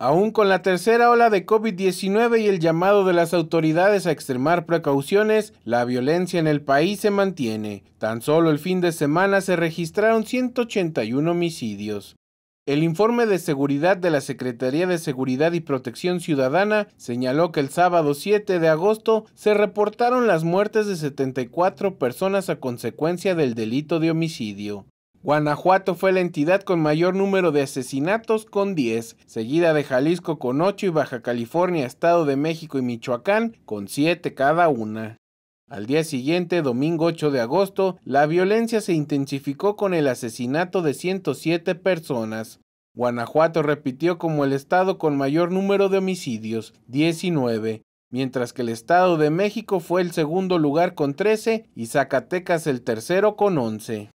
Aún con la tercera ola de COVID-19 y el llamado de las autoridades a extremar precauciones, la violencia en el país se mantiene. Tan solo el fin de semana se registraron 181 homicidios. El informe de seguridad de la Secretaría de Seguridad y Protección Ciudadana señaló que el sábado 7 de agosto se reportaron las muertes de 74 personas a consecuencia del delito de homicidio. Guanajuato fue la entidad con mayor número de asesinatos con 10, seguida de Jalisco con 8 y Baja California, Estado de México y Michoacán con 7 cada una. Al día siguiente, domingo 8 de agosto, la violencia se intensificó con el asesinato de 107 personas. Guanajuato repitió como el estado con mayor número de homicidios, 19, mientras que el Estado de México fue el segundo lugar con 13 y Zacatecas el tercero con 11.